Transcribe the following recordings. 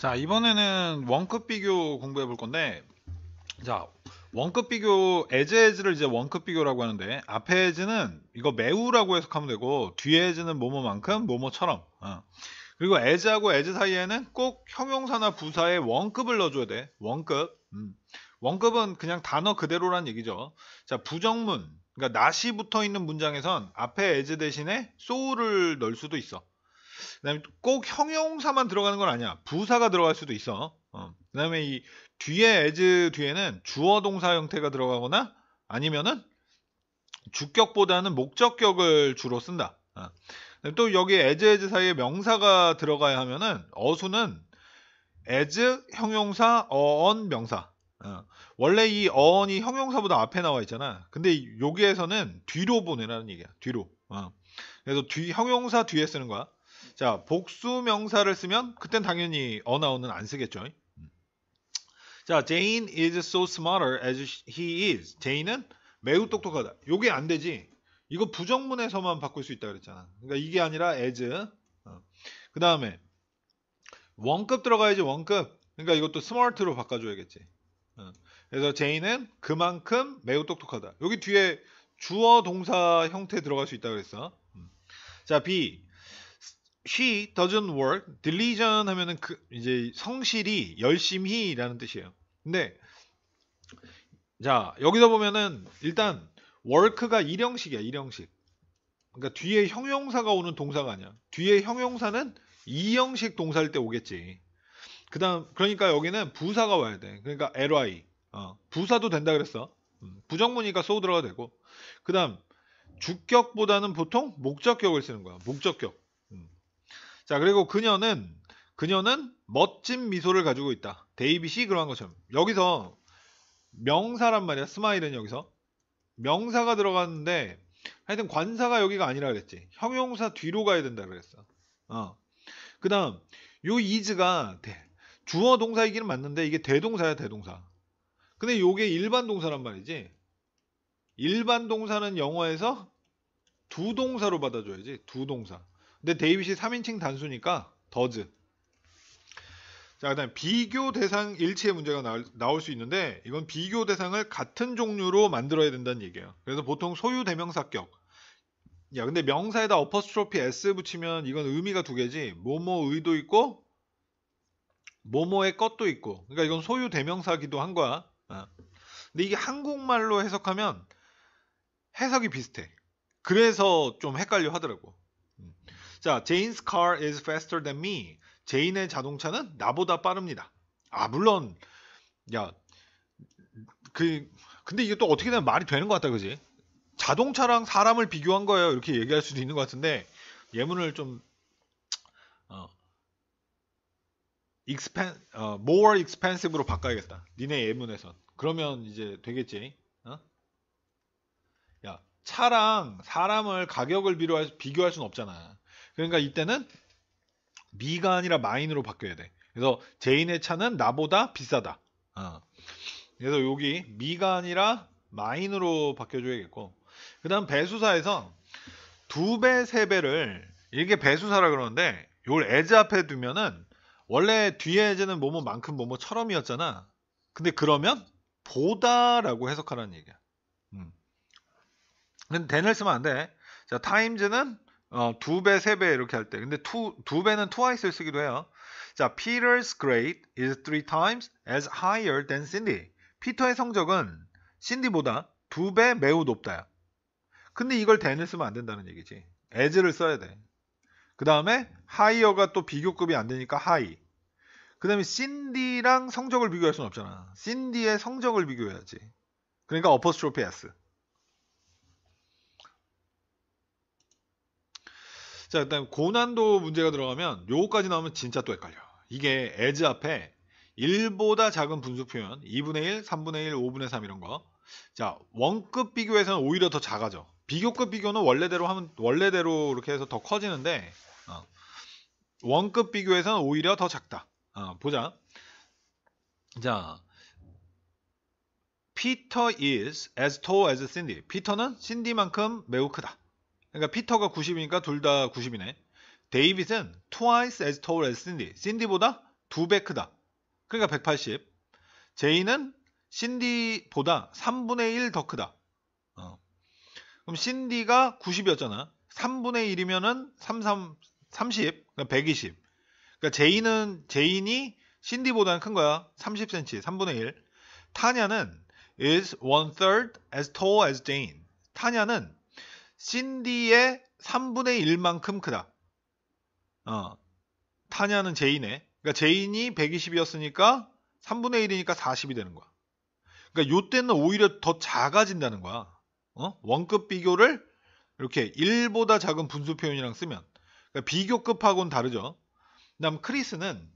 자, 이번에는 원급 비교 공부해 볼 건데, 자, 원급 비교, 에즈에즈를 이제 원급 비교라고 하는데, 앞에 에즈는 이거 매우라고 해석하면 되고, 뒤에 에즈는 뭐뭐만큼, 뭐뭐처럼. 어. 그리고 에즈하고 에즈 사이에는 꼭 형용사나 부사에 원급을 넣어줘야 돼. 원급. 음. 원급은 그냥 단어 그대로란 얘기죠. 자, 부정문. 그러니까 나시 붙어 있는 문장에선 앞에 에즈 대신에 소우를 넣을 수도 있어. 그다음에 꼭 형용사만 들어가는 건 아니야. 부사가 들어갈 수도 있어. 어. 그다음에 이 뒤에 as 뒤에는 주어 동사 형태가 들어가거나 아니면은 주격보다는 목적격을 주로 쓴다. 어. 또 여기 as as 사이에 명사가 들어가야 하면은 어수는 as 형용사 어언 명사. 어. 원래 이 어언이 형용사보다 앞에 나와 있잖아. 근데 여기에서는 뒤로 보내라는 얘기야. 뒤로. 어. 그래서 뒤, 형용사 뒤에 쓰는 거야. 자, 복수 명사를 쓰면 그땐 당연히 어나오는안 쓰겠죠. 자, Jane is so smarter as he is. Jane은 매우 똑똑하다. 요게 안 되지. 이거 부정문에서만 바꿀 수 있다 그랬잖아. 그러니까 이게 아니라 as. 어. 그 다음에 원급 들어가야지 원급. 그러니까 이것도 스마트로 바꿔줘야겠지. 어. 그래서 제인은 그만큼 매우 똑똑하다. 여기 뒤에 주어 동사 형태 들어갈 수 있다 그랬어. 음. 자 B. she doesn't work. diligent 하면은 그 이제 성실히 열심히라는 뜻이에요. 근데 자, 여기서 보면은 일단 work가 일형식이야, 일형식. 그러니까 뒤에 형용사가 오는 동사가 아니야. 뒤에 형용사는 이형식 동사일 때 오겠지. 그다음 그러니까 여기는 부사가 와야 돼. 그러니까 ly. 어, 부사도 된다 그랬어. 음, 부정문이니까 so 들어가 되고. 그다음 주격보다는 보통 목적격을 쓰는 거야. 목적격. 자, 그리고 그녀는 그녀는 멋진 미소를 가지고 있다. 데이빗이 그러한 것처럼. 여기서 명사란 말이야. 스마일은 여기서 명사가 들어갔는데 하여튼 관사가 여기가 아니라 그랬지. 형용사 뒤로 가야 된다 그랬어. 어. 그다음 요 이즈가 주어 동사이기는 맞는데 이게 대동사야 대동사. 근데 요게 일반 동사란 말이지. 일반 동사는 영어에서 두 동사로 받아줘야지. 두 동사. 근데 데이빗이 3인칭 단수니까 더즈. 자, 그다음 에 비교 대상 일치의 문제가 나올, 나올, 수 있는데 이건 비교 대상을 같은 종류로 만들어야 된다는 얘기예요. 그래서 보통 소유 대명사격. 야, 근데 명사에다 어퍼스트로피 s 붙이면 이건 의미가 두 개지. 뭐뭐 의도 있고 뭐뭐의 것도 있고. 그러니까 이건 소유 대명사기도 한 거야. 어. 근데 이게 한국말로 해석하면 해석이 비슷해. 그래서 좀 헷갈려 하더라고. 자, Jane's car is faster than me. 제인의 자동차는 나보다 빠릅니다. 아, 물론 야, 그 근데 이게 또 어떻게 되면 말이 되는 것 같다, 그지? 자동차랑 사람을 비교한 거예요. 이렇게 얘기할 수도 있는 것 같은데 예문을 좀 어, expen, 어, more expensive로 바꿔야겠다. 니네 예문에선. 그러면 이제 되겠지. 어? 차랑 사람을 가격을 비교할, 수는 없잖아. 그러니까 이때는 미가 아니라 마인으로 바뀌어야 돼. 그래서 제인의 차는 나보다 비싸다. 어. 그래서 여기 미가 아니라 마인으로 바뀌어줘야겠고 그 다음 배수사에서 두 배, 세 배를 이게 배수사라 그러는데 이걸 에즈 앞에 두면은 원래 뒤에 에즈는 뭐뭐만큼 뭐뭐처럼이었잖아. 근데 그러면 보다라고 해석하라는 얘기야. 음. 근데 된을 쓰면 안 돼. 자, 타임즈는 어, 두 배, 세 배 이렇게 할 때. 근데 투, 두 배는 twice를 쓰기도 해요. 자, Peter's grade is three times as higher than Cindy. 피터의 성적은 c i n d y 보다두 배 매우 높다 근데 이걸 than을 쓰면 안 된다는 얘기지. as를 써야 돼. 그 다음에 higher가 또 비교급이 안 되니까 high. 그 다음에 c i n d y 랑 성적을 비교할 수는 없잖아. c i n d y 의 성적을 비교해야지. 그러니까 어퍼스트로피 s. 자, 일단 고난도 문제가 들어가면 요거까지 나오면 진짜 또 헷갈려. 이게 as 앞에 1보다 작은 분수 표현, 2분의 1, 3분의 1, 5분의 3 이런 거. 자, 원급 비교에서는 오히려 더 작아져. 비교급 비교는 원래대로 하면 원래대로 이렇게 해서 더 커지는데 어, 원급 비교에서는 오히려 더 작다. 어, 보자. 자, Peter is as tall as Cindy. 피터는 신디만큼 매우 크다. 그러니까 피터가 90이니까 둘 다 90이네. 데이빗은 twice as tall as Cindy. c i n d y 보다두 배 크다. 그러니까 180. 제이는 c i n d y 보다 3분의 1 더 크다. 어. 그럼 c i n d y 가 90이었잖아. 3분의 1이면은 33, 30, 그러니까 120. 그러니까 제이는, 제인이 신디보다는 큰 거야. 30cm, 3분의 1. 타냐는 is one third as tall as Jane. 타냐는 신디의 3분의 1만큼 크다. 어, 타냐는 제인의. 그러니까 제인이 120이었으니까 3분의 1이니까 40이 되는 거야. 그러니까 요때는 오히려 더 작아진다는 거야. 어? 원급 비교를 이렇게 1보다 작은 분수 표현이랑 쓰면 그러니까 비교급하고는 다르죠. 그다음 크리스는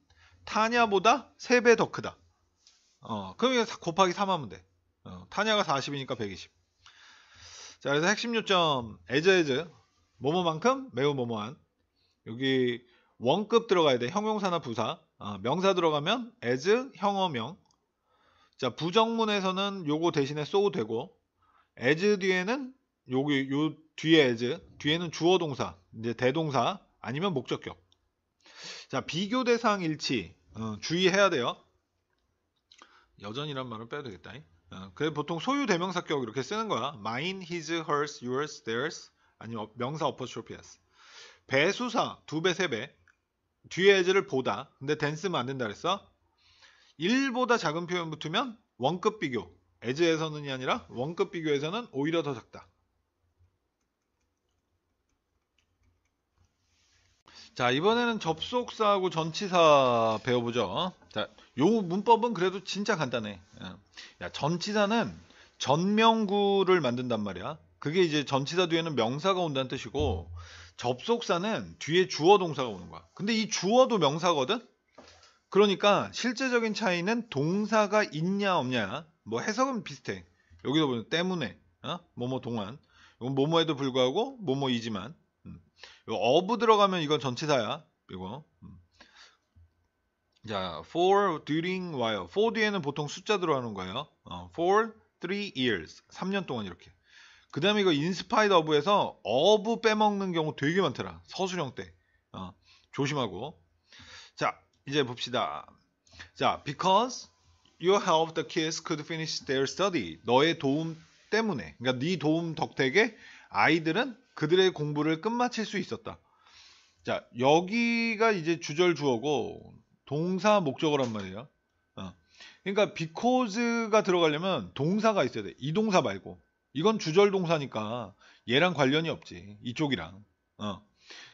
타냐보다 3배 더 크다. 어, 그럼 곱하기 3하면 돼. 어, 타냐가 40이니까 120. 자, 그래서 핵심 요점 에즈에즈 뭐뭐만큼 매우 뭐뭐한 여기 원급 들어가야 돼. 형용사나 부사. 아, 명사 들어가면 as, 형어명. 자, 부정문에서는 요거 대신에 so 되고 as 뒤에는 요기 요 뒤에 as, 뒤에는 주어 동사, 이제 대동사 아니면 목적격. 자, 비교 대상 일치. 어, 주의해야 돼요. 여전이란 말을 빼야 되겠다. 어, 그래 보통 소유 대명사 격 이렇게 쓰는 거야. mine, his, hers, yours, theirs 아니면 명사 어퍼스트로피아스. 배수사 두 배, 세 배. 뒤에 애즈를 보다. 근데 댄스면 안 된다 그랬어. 1보다 작은 표현 붙으면 원급 비교. 애즈에서는이 아니라 원급 비교에서는 오히려 더 작다. 자, 이번에는 접속사하고 전치사 배워보죠. 자, 요 문법은 그래도 진짜 간단해. 예. 야, 전치사는 전명구를 만든단 말이야. 그게 이제 전치사 뒤에는 명사가 온다는 뜻이고 접속사는 뒤에 주어 동사가 오는 거야. 근데 이 주어도 명사거든. 그러니까 실제적인 차이는 동사가 있냐 없냐. 뭐 해석은 비슷해. 여기서 보면 때문에 어? 뭐뭐 동안. 이건 뭐뭐에도 불구하고 뭐뭐이지만 음. 어부 들어가면 이건 전치사야. 이거. 음. 자, for during while. for 뒤에는 보통 숫자 들어가는 거예요. 어, for three years. 3년 동안 이렇게. 그 다음에 이거 in s p i t e o f 에서 of 빼먹는 경우 되게 많더라. 서술형 때. 어, 조심하고. 자, 이제 봅시다. 자, because you help the kids could finish their study. 너의 도움 때문에. 그러니까 네 도움 덕택에 아이들은 그들의 공부를 끝마칠 수 있었다. 자, 여기가 이제 주절 주어고 동사 목적어란 말이에요. 어. 그러니까 because가 들어가려면 동사가 있어야 돼. 이 동사 말고. 이건 주절 동사니까 얘랑 관련이 없지. 이쪽이랑. 어.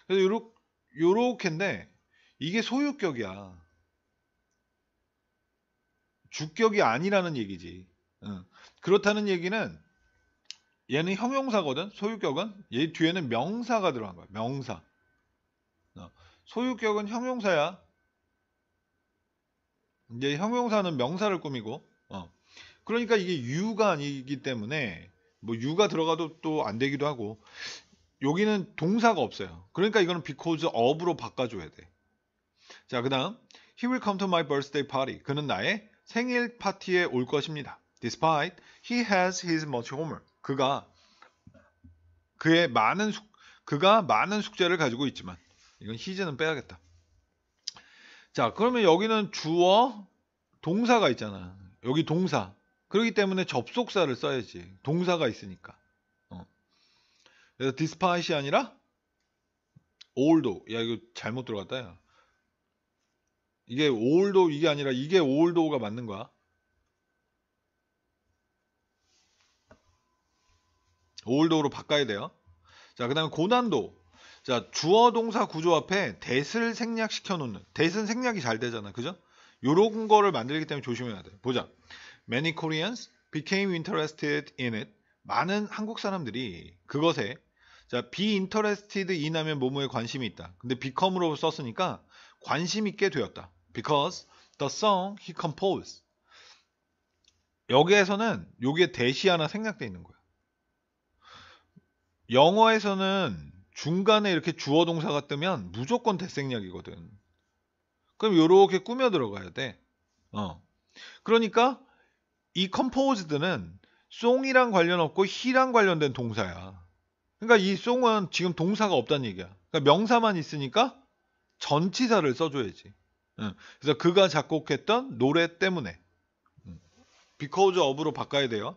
그래서 요렇 요렇게인데 이게 소유격이야. 주격이 아니라는 얘기지. 어. 그렇다는 얘기는 얘는 형용사거든. 소유격은 얘 뒤에는 명사가 들어간 거야. 명사. 어. 소유격은 형용사야. 이제 형용사는 명사를 꾸미고 어. 그러니까 이게 유가 아니기 때문에 뭐 유가 들어가도 또 안 되기도 하고 여기는 동사가 없어요. 그러니까 이거는 because of로 바꿔줘야 돼. 자, 그 다음 He will come to my birthday party. 그는 나의 생일 파티에 올 것입니다. Despite he has his much homework. 그가 그의 많은 숙, 그가 많은 숙제를 가지고 있지만 이건 he's는 빼야겠다. 자, 그러면 여기는 주어 동사가 있잖아. 여기 동사. 그렇기 때문에 접속사를 써야지. 동사가 있으니까. 어. 그래서 despite이 아니라 although. 야 이거 잘못 들어갔다. 야. 이게 although 이게 아니라 이게 although가 맞는 거야. although로 바꿔야 돼요. 자, 그 다음에 고난도. 자, 주어 동사 구조 앞에 대슬 생략시켜 놓는. 대슬 생략이 잘 되잖아. 그죠? 요런 거를 만들기 때문에 조심해야 돼. 보자. Many Koreans became interested in it. 많은 한국 사람들이 그것에 자, be interested in 하면 뭐뭐에 관심이 있다. 근데 become으로 썼으니까 관심 있게 되었다. Because the song he composed. 여기에서는 요게 대시 하나 생략어 있는 거야. 영어에서는 중간에 이렇게 주어 동사가 뜨면 무조건 대생략이거든. 그럼 요렇게 꾸며 들어가야 돼. 어. 그러니까 이 composed는 s 이랑 관련 없고 희랑 관련된 동사야. 그러니까 이 s 은 지금 동사가 없다는 얘기야. 그러니까 명사만 있으니까 전치사를 써줘야지. 응. 그래서 그가 작곡했던 노래 때문에. 응. because of로 바꿔야 돼요.